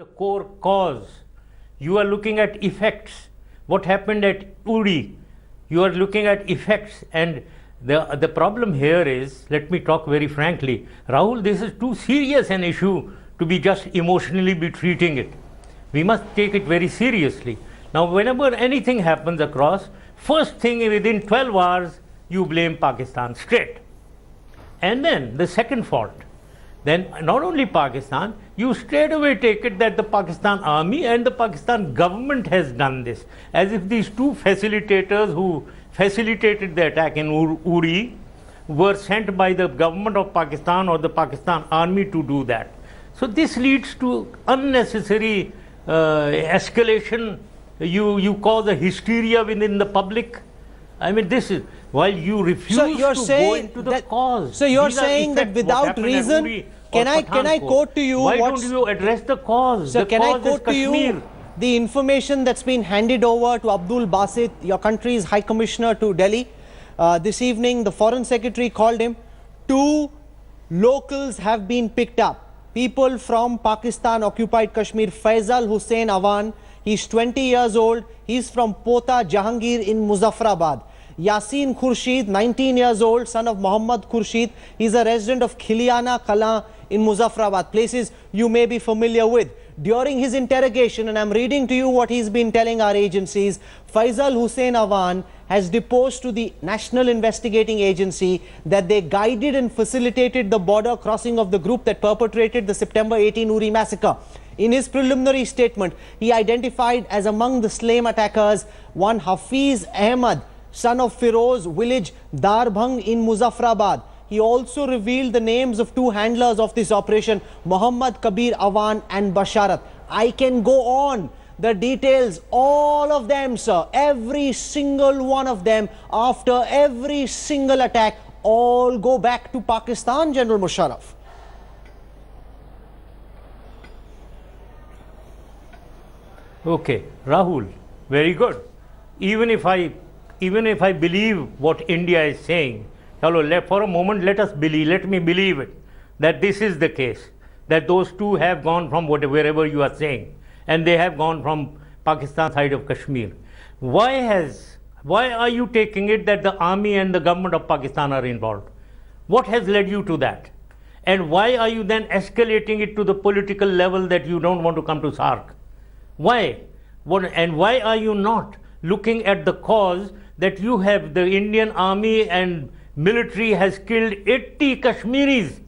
the core cause. You are looking at effects. What happened at Uri? You are looking at effects and the, the problem here is, let me talk very frankly, Rahul, this is too serious an issue to be just emotionally be treating it. We must take it very seriously. Now, whenever anything happens across, first thing within 12 hours, you blame Pakistan straight. And then the second fault then not only Pakistan, you straight away take it that the Pakistan army and the Pakistan government has done this, as if these two facilitators who facilitated the attack in Uri were sent by the government of Pakistan or the Pakistan army to do that. So this leads to unnecessary uh, escalation. You, you cause a hysteria within the public I mean, this is while you refuse so you're to saying go into the that, cause. So you're saying that without reason, can I can I quote to you? Why don't you address the cause? So the can cause I quote to you? The information that's been handed over to Abdul Basit, your country's High Commissioner to Delhi, uh, this evening the Foreign Secretary called him. Two locals have been picked up. People from Pakistan occupied Kashmir, Faisal Hussain Awan, He's 20 years old. He's from Pota Jahangir in Muzaffarabad. Yasin Khurshid, 19 years old, son of Muhammad Khurshid. He's a resident of Khiliana Kala in Muzaffarabad, places you may be familiar with. During his interrogation, and I'm reading to you what he's been telling our agencies, Faisal Hussein Awan has deposed to the National Investigating Agency that they guided and facilitated the border crossing of the group that perpetrated the September 18 Uri massacre. In his preliminary statement, he identified as among the slain attackers one Hafiz Ahmad, son of Firoz village Darbhang in Muzaffarabad. He also revealed the names of two handlers of this operation, Muhammad Kabir Awan and Basharat. I can go on. The details, all of them, sir, every single one of them, after every single attack, all go back to Pakistan, General Musharraf. Okay, Rahul, very good. Even if I even if I believe what India is saying, hello, let, for a moment let us believe, let me believe it, that this is the case, that those two have gone from whatever, wherever you are saying, and they have gone from Pakistan side of Kashmir. Why has, why are you taking it that the army and the government of Pakistan are involved? What has led you to that? And why are you then escalating it to the political level that you don't want to come to SARC? Why? What, and why are you not looking at the cause that you have the Indian army and military has killed 80 Kashmiris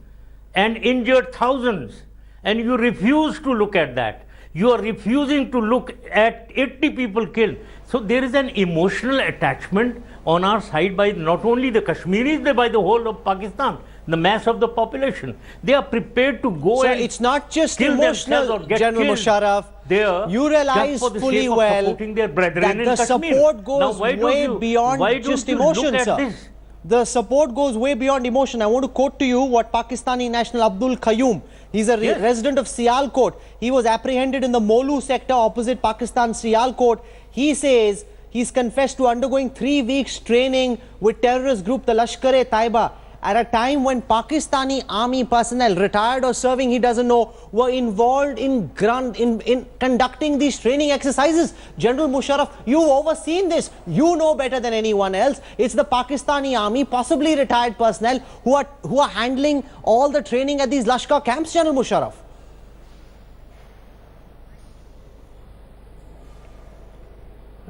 and injured thousands and you refuse to look at that. You are refusing to look at 80 people killed. So there is an emotional attachment on our side by not only the Kashmiris, but by the whole of Pakistan the mass of the population. They are prepared to go Sir, and it's not just emotional, General Musharraf. There, you realize fully well that the support goes now, way you, beyond just emotion, sir. This? The support goes way beyond emotion. I want to quote to you what Pakistani national Abdul Qayyum, he's a yes. resident of Sialkot. He was apprehended in the Molu sector opposite Pakistan Sialkot. He says he's confessed to undergoing three weeks training with terrorist group the Lashkar-e-Taiba at a time when Pakistani army personnel, retired or serving, he doesn't know, were involved in, in, in conducting these training exercises. General Musharraf, you've overseen this. You know better than anyone else. It's the Pakistani army, possibly retired personnel, who are, who are handling all the training at these Lashkar camps, General Musharraf.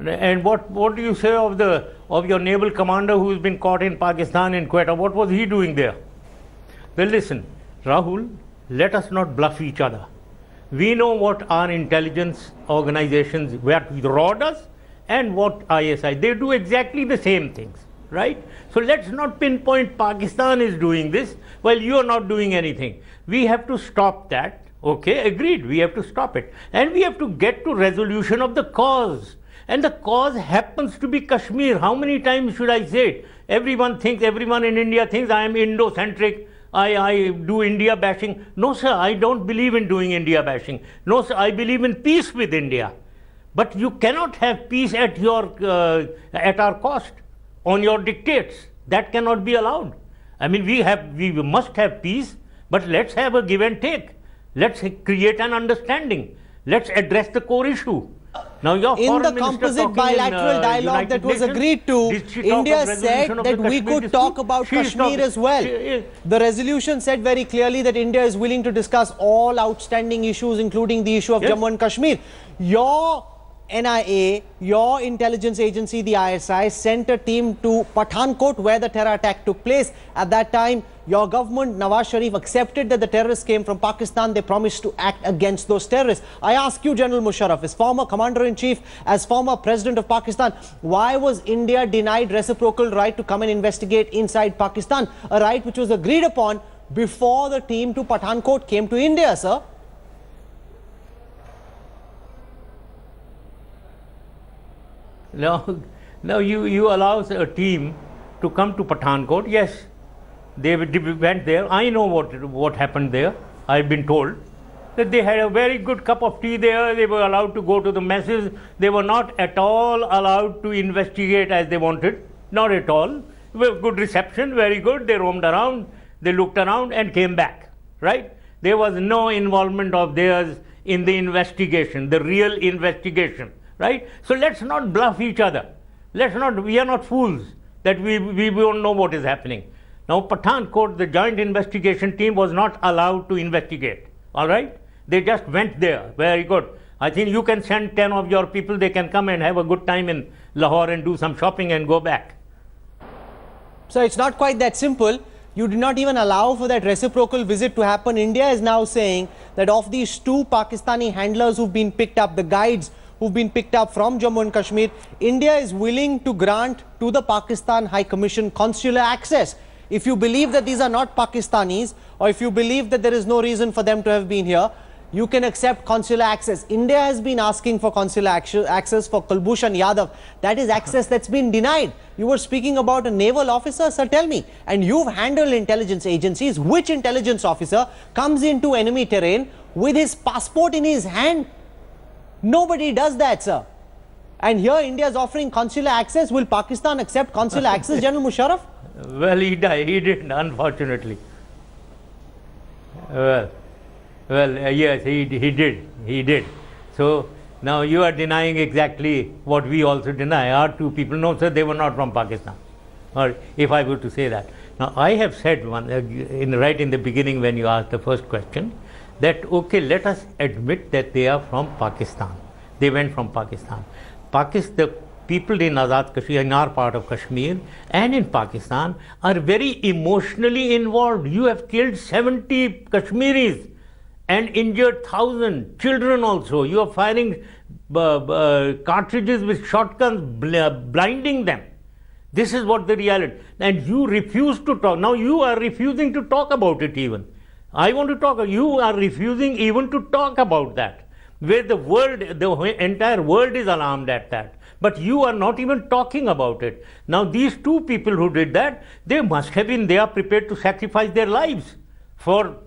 And what, what do you say of, the, of your naval commander who's been caught in Pakistan in Quetta? What was he doing there? Well, listen, Rahul, let us not bluff each other. We know what our intelligence organizations, what RAW does and what ISI. They do exactly the same things, right? So let's not pinpoint Pakistan is doing this while you're not doing anything. We have to stop that. Okay, agreed. We have to stop it. And we have to get to resolution of the cause and the cause happens to be Kashmir. How many times should I say it? Everyone thinks, everyone in India thinks I am Indo-centric. I, I do India bashing. No, sir, I don't believe in doing India bashing. No, sir, I believe in peace with India. But you cannot have peace at, your, uh, at our cost, on your dictates. That cannot be allowed. I mean, we, have, we must have peace, but let's have a give and take. Let's create an understanding. Let's address the core issue. Now your in the composite bilateral in, uh, dialogue United that was Nations, agreed to, India said that we Kashmir could talk about she Kashmir as well. She, the resolution said very clearly that India is willing to discuss all outstanding issues, including the issue of yes. Jammu and Kashmir. Your NIA, your intelligence agency, the ISI, sent a team to Pathankot where the terror attack took place. At that time, your government, Nawaz Sharif, accepted that the terrorists came from Pakistan. They promised to act against those terrorists. I ask you, General Musharraf, as former Commander-in-Chief, as former President of Pakistan, why was India denied reciprocal right to come and investigate inside Pakistan, a right which was agreed upon before the team to Pathankot came to India, sir? Now, now you, you allow a team to come to Pathankot. Yes, they went there. I know what, what happened there. I've been told that they had a very good cup of tea there. They were allowed to go to the messes. They were not at all allowed to investigate as they wanted. Not at all. Well, good reception, very good. They roamed around, they looked around and came back. Right? There was no involvement of theirs in the investigation, the real investigation right? So let's not bluff each other. Let's not, we are not fools that we, we won't know what is happening. Now, Court, the joint investigation team was not allowed to investigate, all right? They just went there, very good. I think you can send 10 of your people, they can come and have a good time in Lahore and do some shopping and go back. So it's not quite that simple. You did not even allow for that reciprocal visit to happen. India is now saying that of these two Pakistani handlers who've been picked up, the guides who've been picked up from Jammu and Kashmir, India is willing to grant to the Pakistan High Commission consular access. If you believe that these are not Pakistanis or if you believe that there is no reason for them to have been here, you can accept consular access. India has been asking for consular access for Kulbushan Yadav. That is access that's been denied. You were speaking about a naval officer, sir, tell me. And you've handled intelligence agencies. Which intelligence officer comes into enemy terrain with his passport in his hand Nobody does that, sir. And here India is offering consular access. Will Pakistan accept consular access, General Musharraf? Well, he, died. he didn't, unfortunately. Well, well, uh, yes, he, he did. He did. So, now you are denying exactly what we also deny. Our two people, no sir, they were not from Pakistan. Or if I were to say that. Now I have said one, uh, in, right in the beginning when you asked the first question, that okay, let us admit that they are from Pakistan. They went from Pakistan. Pakistan, the people in Azad Kashmir, in our part of Kashmir, and in Pakistan are very emotionally involved. You have killed 70 Kashmiris and injured thousand children also. You are firing uh, uh, cartridges with shotguns, bl uh, blinding them. This is what the reality. And you refuse to talk. Now you are refusing to talk about it even. I want to talk. You are refusing even to talk about that, where the world, the entire world is alarmed at that. But you are not even talking about it. Now, these two people who did that, they must have been, they are prepared to sacrifice their lives for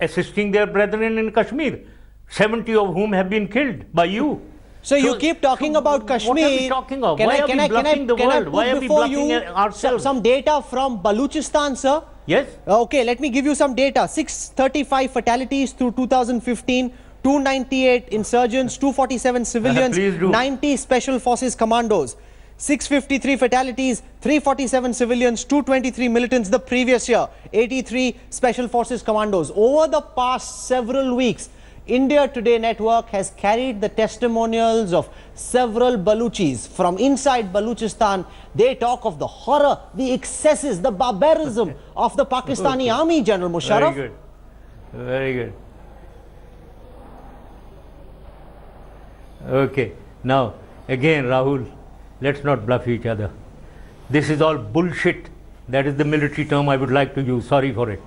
assisting their brethren in Kashmir, 70 of whom have been killed by you. So, so, you keep talking so about Kashmir. What are we talking about? Can Why I, are can we bluffing I, can I, the world? Why are we bluffing ourselves? Some, some data from Balochistan, sir. Yes. Uh, okay, let me give you some data. 635 fatalities through 2015. 298 insurgents, 247 civilians, 90 special forces commandos, 653 fatalities, 347 civilians, 223 militants the previous year, 83 special forces commandos. Over the past several weeks, India Today network has carried the testimonials of several Baluchis from inside Baluchistan. They talk of the horror, the excesses, the barbarism of the Pakistani okay. army, General Musharraf. Very good. Very good. Okay. Now, again, Rahul, let's not bluff each other. This is all bullshit. That is the military term I would like to use. Sorry for it.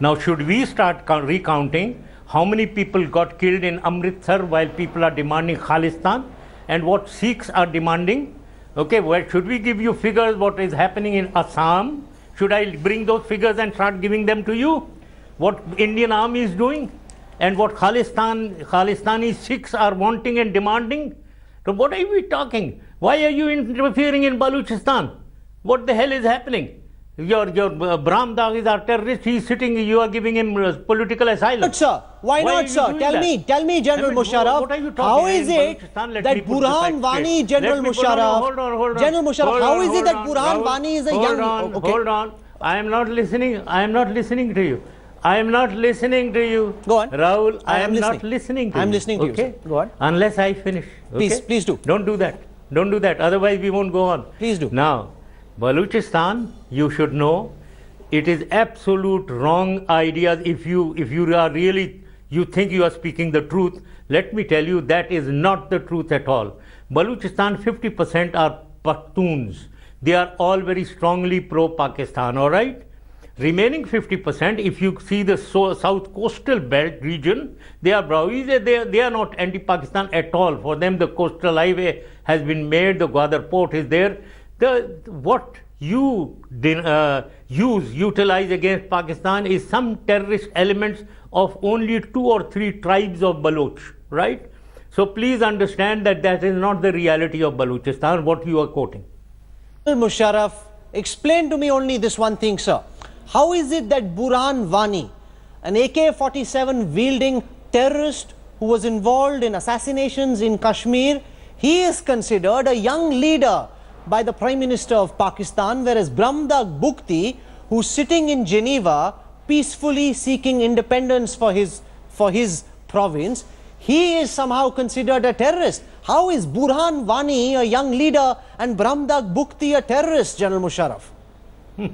Now, should we start recounting how many people got killed in Amritsar while people are demanding Khalistan and what Sikhs are demanding. Okay, well, should we give you figures what is happening in Assam? Should I bring those figures and start giving them to you? What Indian army is doing and what Khalistan, Khalistani Sikhs are wanting and demanding? So what are we talking? Why are you interfering in Baluchistan? What the hell is happening? Your your uh, Brahm Dag is a terrorist. He's sitting. You are giving him uh, political asylum. But sir, why, why not, sir? Tell that? me, tell me, General I mean, Musharraf. How is it that Burhan Wani, General Musharraf, General Musharraf, how is it that Burhan Wani is a hold young? On, okay. Hold on, I am not listening. I am not listening to you. I am not listening to you. Go on. Rahul, I, I am, listening. not listening to I am you. listening to okay? you. Sir. Go on. Unless I finish. Okay? Please, please do. Don't do that. Don't do that. Otherwise, we won't go on. Please do. Now, Balochistan, you should know, it is absolute wrong ideas. If you if you are really you think you are speaking the truth, let me tell you that is not the truth at all. Balochistan, 50% are Pakhtuns. They are all very strongly pro-Pakistan. All right remaining 50%, if you see the so, south coastal belt region, they are Brahuis. they, they are not anti-Pakistan at all. For them, the coastal highway has been made, the Gwadar port is there the what you uh, use, utilize against Pakistan is some terrorist elements of only two or three tribes of Baloch, right? So please understand that that is not the reality of Balochistan, what you are quoting. Musharraf, explain to me only this one thing, sir. How is it that Burhan Wani, an AK-47 wielding terrorist who was involved in assassinations in Kashmir, he is considered a young leader by the Prime Minister of Pakistan, whereas Bramdag Bukti, who's sitting in Geneva, peacefully seeking independence for his, for his province, he is somehow considered a terrorist. How is Burhan Wani a young leader and Bramdag Bukti a terrorist, General Musharraf?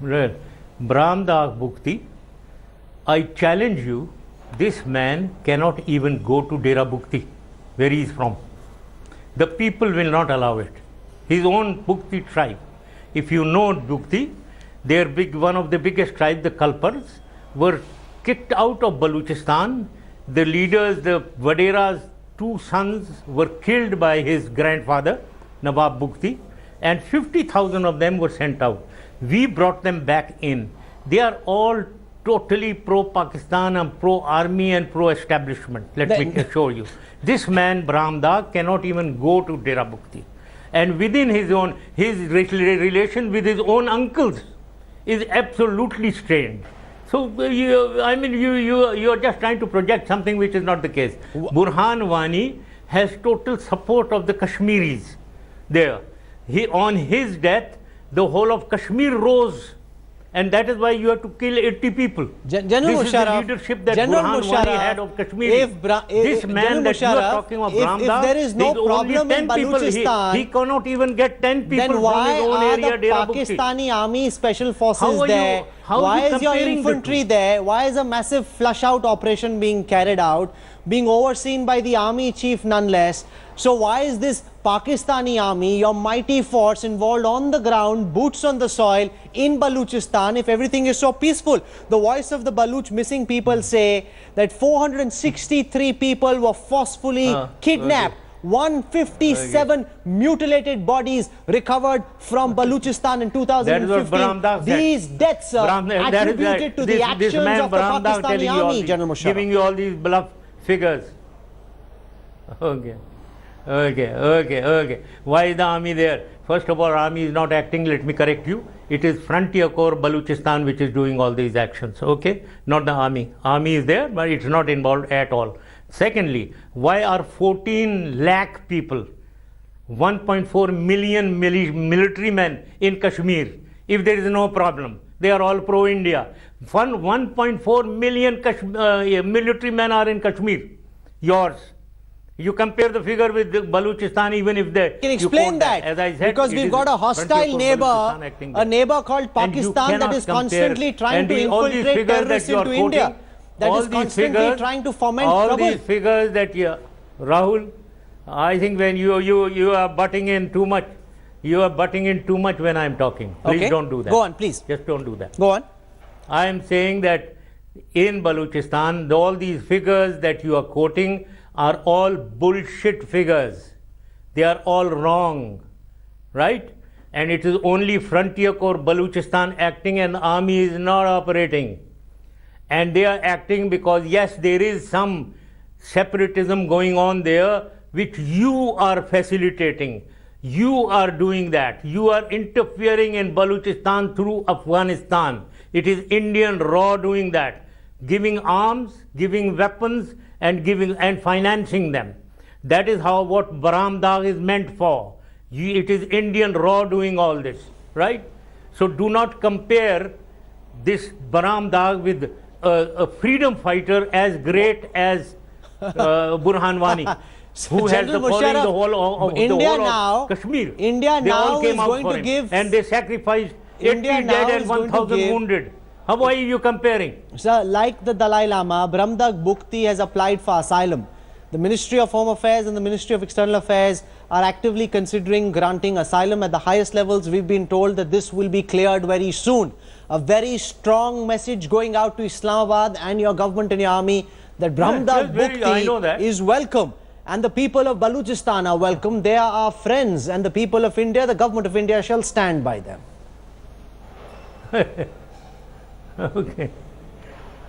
Well, Bramdag Bukti, I challenge you, this man cannot even go to Dera Bukti where he is from. The people will not allow it. His own Bukti tribe. If you know Bukti, their big one of the biggest tribes, the Kalpars, were kicked out of Balochistan. The leaders, the Vadera's two sons, were killed by his grandfather, Nawab Bukti, and 50,000 of them were sent out. We brought them back in. They are all totally pro-Pakistan and pro-army and pro-establishment, let me assure you. This man, Brahmda, cannot even go to Dera Bukti. And within his own, his relation with his own uncles is absolutely strained. So, uh, you, I mean, you, you, you are just trying to project something which is not the case. Burhan Wani has total support of the Kashmiris there. He, on his death, the whole of Kashmir rose and that is why you have to kill 80 people. Gen General this Musharraf, is the leadership that General Burhan Musharraf, had of Kashmir. If Bra this man General that Musharraf, you are talking of Bramda, if, if there is no problem in Baluchistan, he, he, cannot even get 10 people then why from his own are the Pakistani army special forces there? You, why is your infantry the there? Why is a massive flush out operation being carried out, being overseen by the army chief nonetheless? So why is this Pakistani army, your mighty force involved on the ground, boots on the soil in Balochistan if everything is so peaceful? The voice of the Baloch missing people hmm. say that 463 people were forcefully kidnapped. Okay. 157 mutilated bodies recovered from Balochistan in 2015. These deaths are attributed to this, the actions of the Pakistani army, these, General Musharraf. Giving you all these bluff figures. Okay. Okay, okay, okay. Why is the army there? First of all, army is not acting. Let me correct you. It is Frontier Corps Baluchistan which is doing all these actions. Okay, not the army. Army is there, but it's not involved at all. Secondly, why are 14 lakh people, 1.4 million military men in Kashmir? If there is no problem, they are all pro-India. 1.4 million Kashmir uh, military men are in Kashmir. Yours. You compare the figure with the Baluchistan, even if they can explain you that, that. Said, because we've got a hostile neighbor, a neighbor called Pakistan that is constantly trying to infiltrate terrorists into quoting, India, that is constantly figures, trying to foment all trouble. All these figures that you, Rahul, I think when you you you are butting in too much, you are butting in too much when I am talking. Please okay. don't do that. Go on, please. Just don't do that. Go on. I am saying that in Baluchistan, all these figures that you are quoting are all bullshit figures. They are all wrong, right? And it is only Frontier Corps Baluchistan acting and army is not operating. And they are acting because, yes, there is some separatism going on there, which you are facilitating. You are doing that. You are interfering in Baluchistan through Afghanistan. It is Indian raw doing that. Giving arms, giving weapons, and giving and financing them. That is how what Baramdag is meant for. It is Indian raw doing all this, right? So do not compare this Baramdag with a freedom fighter as great as uh, Burhanwani. So who General has the, Musharraf, the whole of, uh, uh, India whole now, Kashmir. India they now is going to give... And they sacrificed India 80 dead and 1,000 wounded. How are you comparing? Sir, like the Dalai Lama, Bramdag Bhukti has applied for asylum. The Ministry of Home Affairs and the Ministry of External Affairs are actively considering granting asylum at the highest levels. We've been told that this will be cleared very soon. A very strong message going out to Islamabad and your government and your army that Bramdag yeah, Bhukti that. is welcome. And the people of Baluchistan are welcome. They are our friends. And the people of India, the government of India shall stand by them. Okay.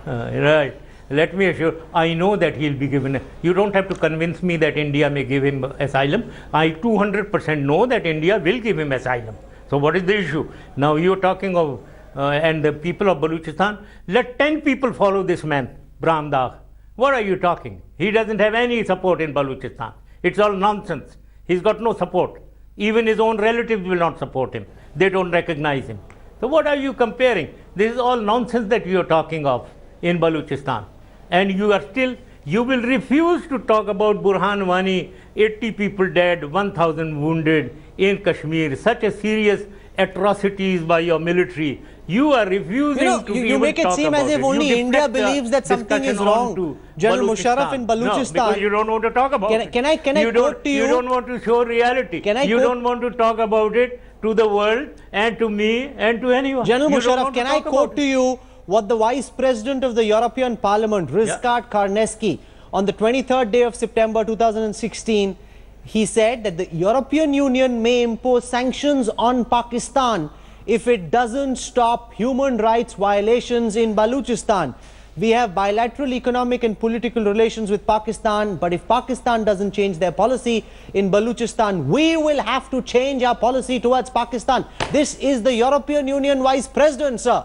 Uh, right. Let me assure, I know that he'll be given, you don't have to convince me that India may give him asylum. I 200% know that India will give him asylum. So what is the issue? Now you're talking of, uh, and the people of Baluchistan, let 10 people follow this man, Bramdag. What are you talking? He doesn't have any support in Baluchistan. It's all nonsense. He's got no support. Even his own relatives will not support him. They don't recognize him. So what are you comparing? This is all nonsense that you are talking of in Balochistan. And you are still, you will refuse to talk about Burhan Wani, 80 people dead, 1,000 wounded in Kashmir, such a serious atrocities by your military. You are refusing you know, to you, you make it seem as if only India believes that something is wrong. General Musharraf in Balochistan. No, because you don't want to talk about can, it. Can I, can I you quote to you? You don't want to show reality. Can I you quote? don't want to talk about it to the world and to me and to anyone. General Musharraf, can I quote to you what the Vice President of the European Parliament, Rizkard yeah. Karneski, on the 23rd day of September 2016, he said that the European Union may impose sanctions on Pakistan if it doesn't stop human rights violations in Balochistan. We have bilateral economic and political relations with Pakistan, but if Pakistan doesn't change their policy in Balochistan, we will have to change our policy towards Pakistan. This is the European Union Vice President, sir.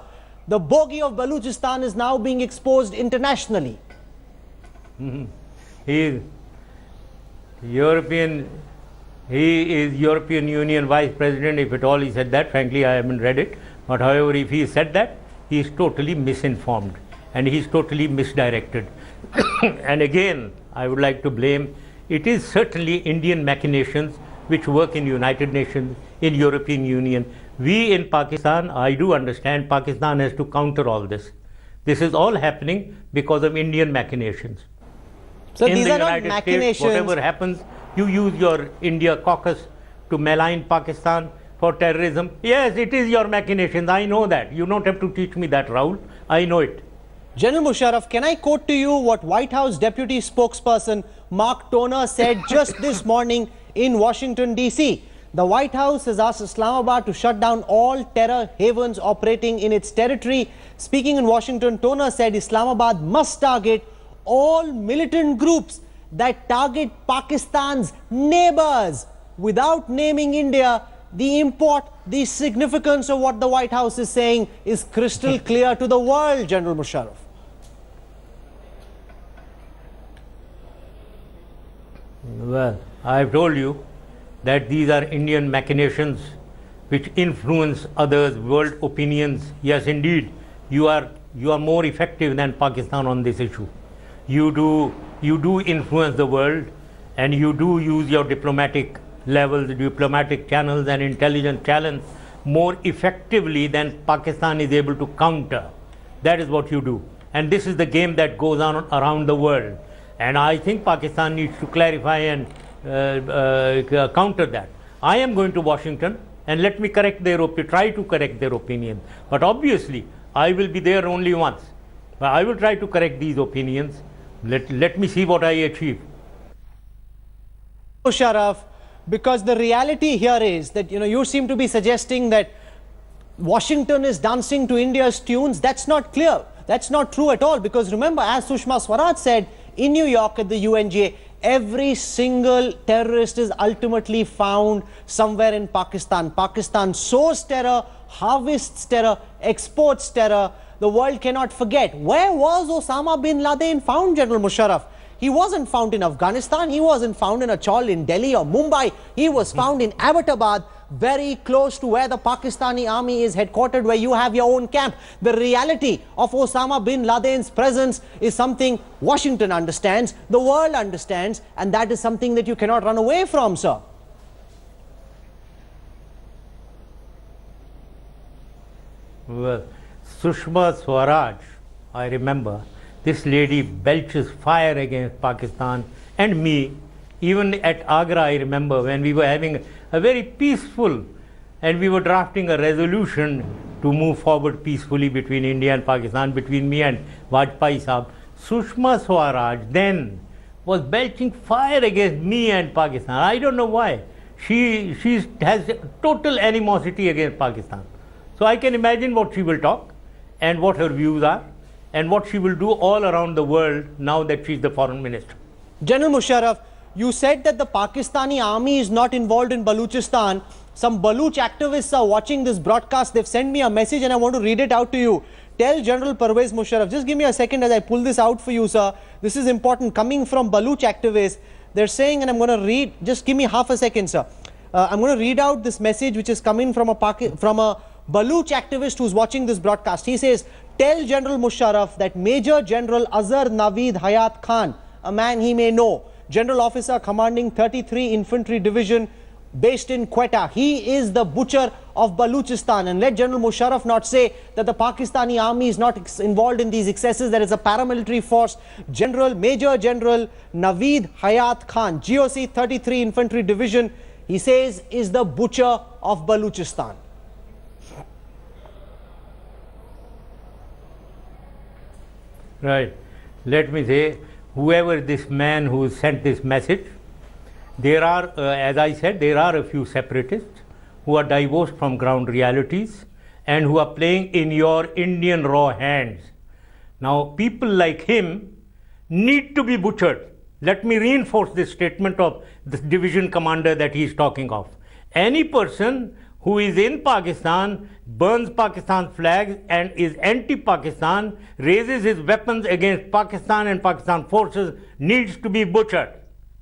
The bogey of Balochistan is now being exposed internationally. he is European, he is European Union Vice President, if at all he said that. Frankly, I haven't read it. But however, if he said that, he is totally misinformed and he is totally misdirected. and again, I would like to blame, it is certainly Indian machinations which work in United Nations, in European Union. We in Pakistan, I do understand Pakistan has to counter all this. This is all happening because of Indian machinations. So in these the are United not machinations. States, whatever happens, you use your India caucus to malign Pakistan for terrorism. Yes, it is your machinations. I know that. You don't have to teach me that, Raul. I know it. General Musharraf, can I quote to you what White House deputy spokesperson Mark Toner said just this morning in Washington, D.C.? The White House has asked Islamabad to shut down all terror havens operating in its territory. Speaking in Washington, Toner said Islamabad must target all militant groups that target Pakistan's neighbors without naming India the import, the significance of what the White House is saying is crystal clear to the world, General Musharraf. Well, I have told you that these are Indian machinations which influence others, world opinions. Yes, indeed, you are you are more effective than Pakistan on this issue. You do you do influence the world, and you do use your diplomatic levels, diplomatic channels, and intelligence channels more effectively than Pakistan is able to counter. That is what you do, and this is the game that goes on around the world. And I think Pakistan needs to clarify and uh, uh, uh, counter that. I am going to Washington and let me correct their opinion, try to correct their opinion. But obviously, I will be there only once. But I will try to correct these opinions. Let, let me see what I achieve. Oh, Sharaf, because the reality here is that, you know, you seem to be suggesting that Washington is dancing to India's tunes. That's not clear. That's not true at all because remember, as Sushma Swaraj said, in New York at the UNGA, every single terrorist is ultimately found somewhere in Pakistan. Pakistan sows terror, harvests terror, exports terror. The world cannot forget. Where was Osama bin Laden found, General Musharraf? He wasn't found in Afghanistan. He wasn't found in a chawl in Delhi or Mumbai. He was found in Abbottabad very close to where the Pakistani army is headquartered, where you have your own camp. The reality of Osama bin Laden's presence is something Washington understands, the world understands, and that is something that you cannot run away from, sir. Well, Sushma Swaraj, I remember, this lady belches fire against Pakistan and me even at Agra, I remember when we were having a very peaceful and we were drafting a resolution to move forward peacefully between India and Pakistan, between me and Vajpayee Saab. Sushma Swaraj then was belching fire against me and Pakistan. I don't know why. She, she has total animosity against Pakistan. So I can imagine what she will talk and what her views are and what she will do all around the world now that she's the foreign minister. General Musharraf, you said that the Pakistani army is not involved in Baluchistan. Some Baluch activists are watching this broadcast. They've sent me a message and I want to read it out to you. Tell General Pervez Musharraf, just give me a second as I pull this out for you, sir. This is important. Coming from Baluch activists, they're saying, and I'm going to read, just give me half a second, sir. Uh, I'm going to read out this message which is coming from a, from a Baluch activist who's watching this broadcast. He says, tell General Musharraf that Major General Azhar Naveed Hayat Khan, a man he may know, General Officer commanding 33 Infantry Division based in Quetta. He is the butcher of Baluchistan. And let General Musharraf not say that the Pakistani army is not involved in these excesses. There is a paramilitary force. General Major General Naveed Hayat Khan, GOC 33 Infantry Division, he says is the butcher of Baluchistan. Right. Let me say whoever this man who sent this message, there are, uh, as I said, there are a few separatists who are divorced from ground realities and who are playing in your Indian raw hands. Now, people like him need to be butchered. Let me reinforce this statement of the division commander that he is talking of. Any person who is in Pakistan, burns Pakistan flags and is anti-Pakistan, raises his weapons against Pakistan and Pakistan forces, needs to be butchered.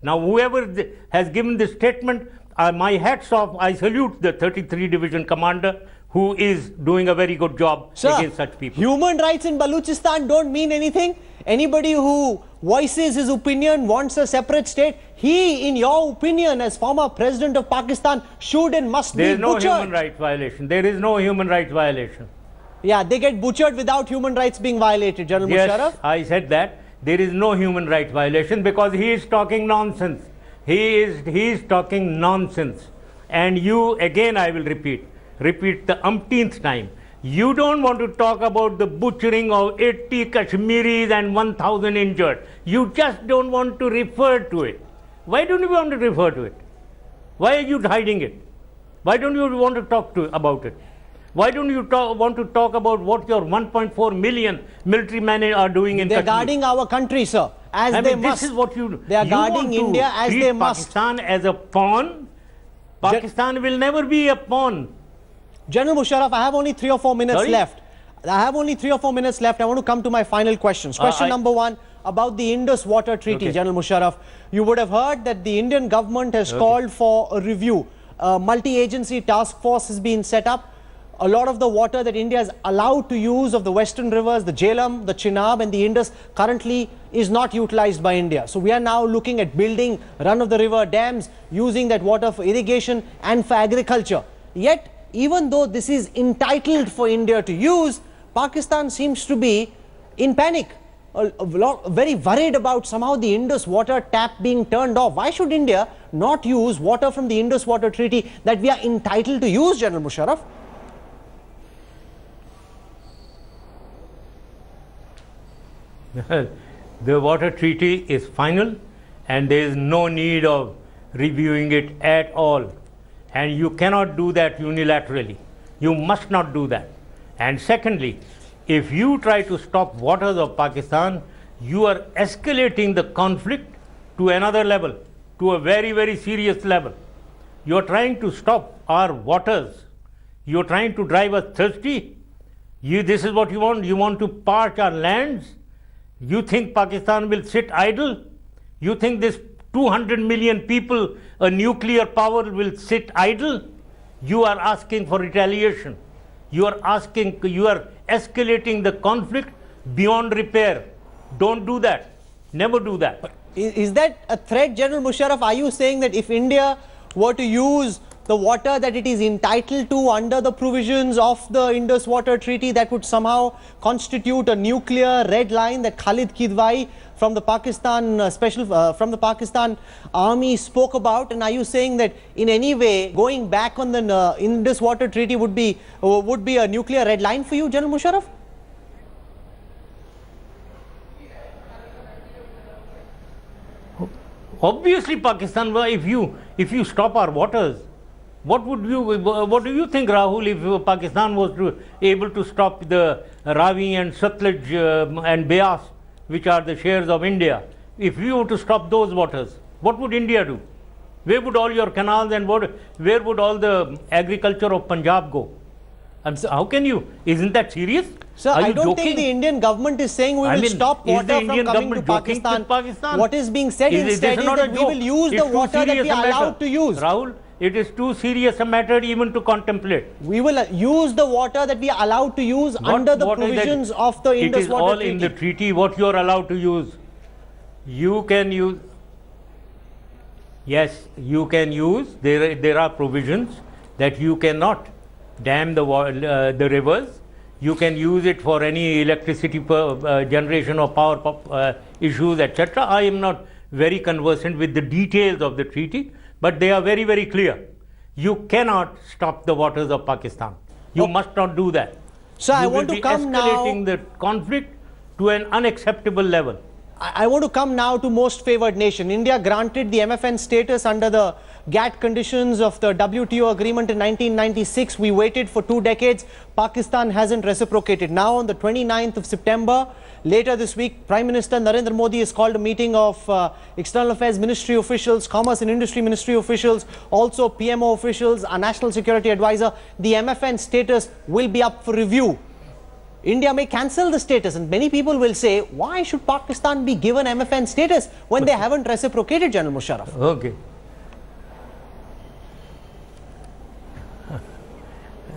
Now, whoever has given this statement, uh, my hats off, I salute the 33 Division Commander who is doing a very good job Sir, against such people. Human rights in Balochistan don't mean anything. Anybody who voices his opinion, wants a separate state. He, in your opinion, as former president of Pakistan, should and must there be butchered. There is no human rights violation. There is no human rights violation. Yeah, they get butchered without human rights being violated, General yes, Musharraf. I said that. There is no human rights violation because he is talking nonsense. He is, he is talking nonsense. And you, again, I will repeat, repeat the umpteenth time you don't want to talk about the butchering of 80 Kashmiris and 1,000 injured. You just don't want to refer to it. Why don't you want to refer to it? Why are you hiding it? Why don't you want to talk to about it? Why don't you talk, want to talk about what your 1.4 million military men are doing in They're Kashmir? guarding our country, sir, as I they mean, must. This is what you They are you guarding India as they must. Pakistan as a pawn. Pakistan will never be a pawn. General Musharraf, I have only three or four minutes Sorry? left. I have only three or four minutes left. I want to come to my final questions. Uh, Question uh, I... number one about the Indus Water Treaty, okay. General Musharraf. You would have heard that the Indian government has okay. called for a review. A multi-agency task force has been set up. A lot of the water that India is allowed to use of the western rivers, the Jhelum, the Chinab and the Indus currently is not utilized by India. So we are now looking at building run-of-the-river dams, using that water for irrigation and for agriculture. Yet even though this is entitled for India to use, Pakistan seems to be in panic, very worried about somehow the Indus water tap being turned off. Why should India not use water from the Indus Water Treaty that we are entitled to use, General Musharraf? the water treaty is final and there is no need of reviewing it at all and you cannot do that unilaterally. You must not do that. And secondly, if you try to stop waters of Pakistan, you are escalating the conflict to another level, to a very, very serious level. You are trying to stop our waters. You are trying to drive us thirsty. You, this is what you want. You want to parch our lands. You think Pakistan will sit idle. You think this 200 million people, a nuclear power will sit idle. You are asking for retaliation. You are asking, you are escalating the conflict beyond repair. Don't do that. Never do that. But is that a threat, General Musharraf? Are you saying that if India were to use the water that it is entitled to under the provisions of the Indus Water Treaty that would somehow constitute a nuclear red line that Khalid Kidwai from the Pakistan uh, special uh, from the Pakistan army spoke about and are you saying that in any way going back on the uh, Indus Water Treaty would be uh, would be a nuclear red line for you General Musharraf? obviously Pakistan, if you, if you stop our waters, what would you, what do you think, Rahul, if uh, Pakistan was to, able to stop the Ravi and Sutlej um, and Beas, which are the shares of India? If we were to stop those waters, what would India do? Where would all your canals and what, where would all the agriculture of Punjab go? I'm so, how can you? Isn't that serious? Sir, Are I don't joking? think the Indian government is saying we I will mean, stop water from Indian coming to Pakistan. Pakistan. What is being said is instead is, is that we will use it's the water that we are allowed to use. Rahul, it is too serious a matter even to contemplate. We will use the water that we are allowed to use what, under the provisions of the Indus Water Treaty. It is all in the treaty what you are allowed to use. You can use, yes, you can use, there, there are provisions that you cannot dam the, uh, the rivers. You can use it for any electricity per, uh, generation or power uh, issues, etc. I am not very conversant with the details of the treaty but they are very, very clear. You cannot stop the waters of Pakistan. You oh. must not do that. So you I want to come escalating the conflict to an unacceptable level. I, I want to come now to most favored nation. India granted the MFN status under the GATT conditions of the WTO agreement in 1996. We waited for two decades. Pakistan hasn't reciprocated. Now on the 29th of September, later this week, Prime Minister Narendra Modi has called a meeting of uh, External Affairs Ministry officials, Commerce and Industry Ministry officials, also PMO officials, our National Security Advisor. The MFN status will be up for review. India may cancel the status and many people will say why should Pakistan be given MFN status when they haven't reciprocated General Musharraf? Okay.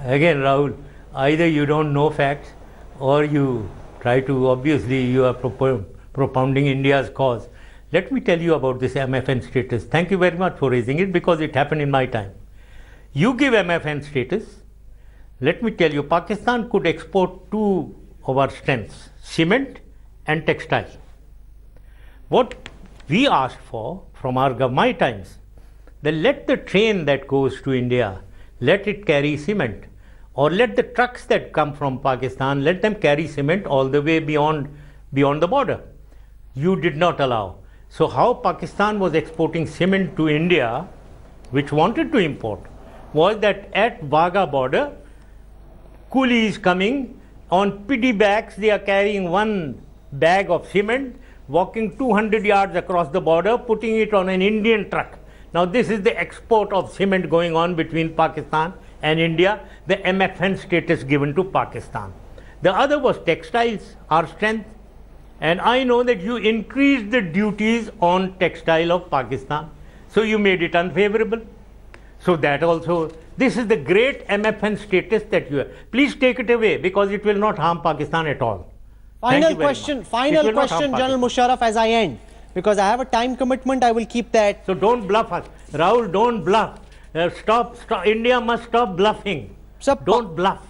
again, Rahul, either you don't know facts or you try to, obviously, you are propounding India's cause. Let me tell you about this MFN status. Thank you very much for raising it because it happened in my time. You give MFN status, let me tell you, Pakistan could export two of our strengths cement and textile. What we asked for from our my times, they let the train that goes to India, let it carry cement or let the trucks that come from Pakistan, let them carry cement all the way beyond, beyond the border. You did not allow. So how Pakistan was exporting cement to India, which wanted to import, was that at Baga border, coolies coming on bags, they are carrying one bag of cement, walking 200 yards across the border, putting it on an Indian truck. Now this is the export of cement going on between Pakistan and India, the MFN status given to Pakistan. The other was textiles, our strength. And I know that you increased the duties on textile of Pakistan. So you made it unfavorable. So that also, this is the great MFN status that you have. Please take it away because it will not harm Pakistan at all. Final question, final question, General Musharraf, as I end. Because I have a time commitment, I will keep that. So don't bluff us. Raul, don't bluff. Uh, stop, stop, India must stop bluffing. Don't bluff.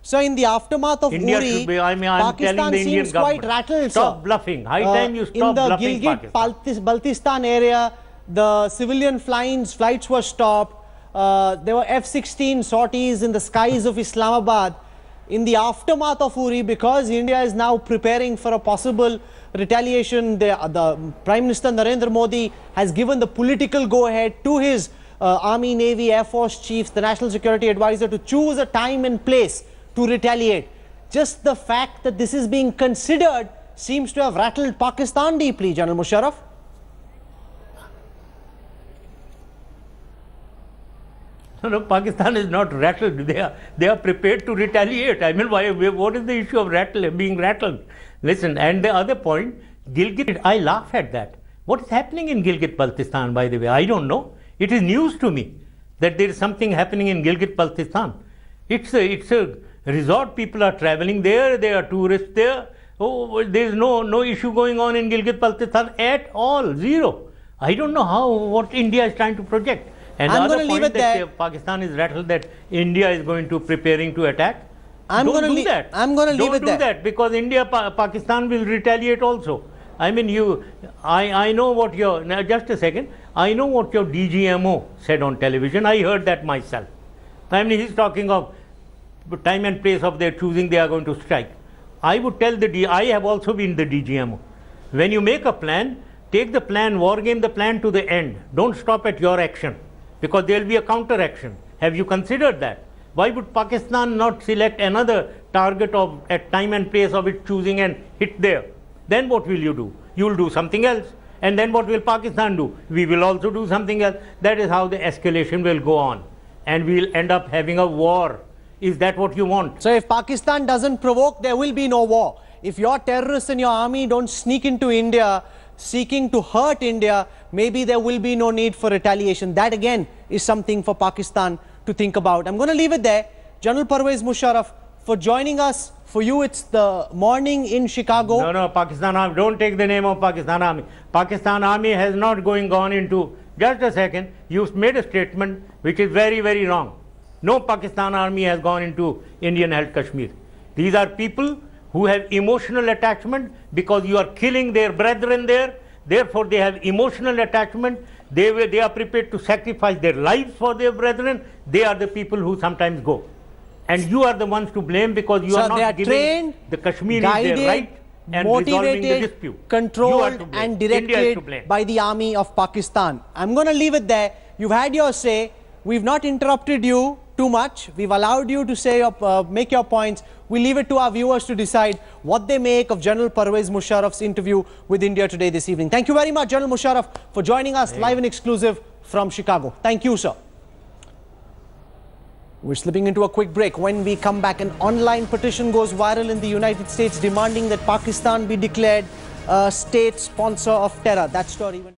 So in the aftermath of India Uri, be, I mean, Pakistan seems government. quite rattled. Stop sir. bluffing. High uh, time you stop in the bluffing Gilgit Pakistan. Baltistan area, the civilian flights, flights were stopped. Uh, there were F-16 sorties in the skies of Islamabad. In the aftermath of Uri, because India is now preparing for a possible retaliation, the, the Prime Minister Narendra Modi has given the political go-ahead to his uh, Army, Navy, Air Force chiefs, the National Security Advisor to choose a time and place to retaliate. Just the fact that this is being considered seems to have rattled Pakistan deeply, General Musharraf. No, no, Pakistan is not rattled. They are, they are prepared to retaliate. I mean, why, what is the issue of rattle, being rattled? Listen, and the other point, Gilgit, I laugh at that. What is happening in Gilgit, Baltistan, by the way? I don't know. It is news to me that there is something happening in Gilgit Baltistan. It's a, it's a resort, people are traveling there, they are tourists there. Oh, there's no, no issue going on in Gilgit Baltistan at all, zero. I don't know how, what India is trying to project. And I'm going to leave it there. Pakistan is rattled that India is going to preparing to attack. I'm going to do that. I'm going to leave it there. Don't do that because India, pa Pakistan will retaliate also. I mean, you, I, I know what you're. Now, just a second. I know what your DGMO said on television. I heard that myself. I mean, he's talking of time and place of their choosing they are going to strike. I would tell the D, I have also been the DGMO. When you make a plan, take the plan, wargame the plan to the end. Don't stop at your action because there will be a counter action. Have you considered that? Why would Pakistan not select another target of at time and place of its choosing and hit there? Then what will you do? You will do something else. And then what will Pakistan do? We will also do something else. That is how the escalation will go on. And we'll end up having a war. Is that what you want? So if Pakistan doesn't provoke, there will be no war. If your terrorists and your army don't sneak into India, seeking to hurt India, maybe there will be no need for retaliation. That again is something for Pakistan to think about. I'm going to leave it there. General Parvez Musharraf, for joining us for you, it's the morning in Chicago. No, no, Pakistan Army. Don't take the name of Pakistan Army. Pakistan Army has not going on into. Just a second. You've made a statement which is very, very wrong. No Pakistan Army has gone into Indian held Kashmir. These are people who have emotional attachment because you are killing their brethren there. Therefore, they have emotional attachment. They, they are prepared to sacrifice their lives for their brethren. They are the people who sometimes go and you are the ones to blame because you are not giving trained, the Kashmiris guided, their right and motivated, resolving the dispute. Controlled and directed by the army of Pakistan. I'm going to leave it there. You've had your say. We've not interrupted you too much. We've allowed you to say your, uh, make your points. We leave it to our viewers to decide what they make of General Parvez Musharraf's interview with India today this evening. Thank you very much, General Musharraf, for joining us yeah. live and exclusive from Chicago. Thank you, sir. We're slipping into a quick break. When we come back, an online petition goes viral in the United States demanding that Pakistan be declared a state sponsor of terror. That story.